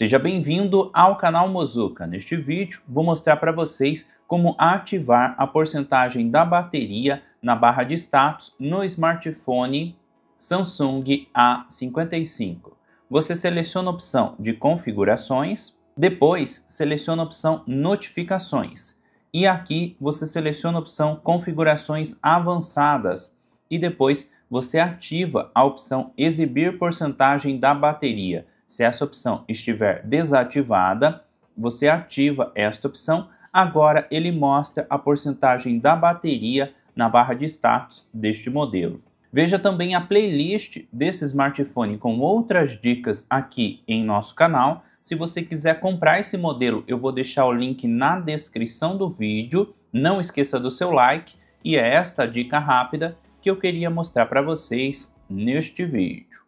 Seja bem-vindo ao canal Mozuka. Neste vídeo vou mostrar para vocês como ativar a porcentagem da bateria na barra de status no smartphone Samsung A55. Você seleciona a opção de configurações, depois seleciona a opção notificações e aqui você seleciona a opção configurações avançadas e depois você ativa a opção exibir porcentagem da bateria. Se essa opção estiver desativada, você ativa esta opção. Agora ele mostra a porcentagem da bateria na barra de status deste modelo. Veja também a playlist desse smartphone com outras dicas aqui em nosso canal. Se você quiser comprar esse modelo, eu vou deixar o link na descrição do vídeo. Não esqueça do seu like e é esta dica rápida que eu queria mostrar para vocês neste vídeo.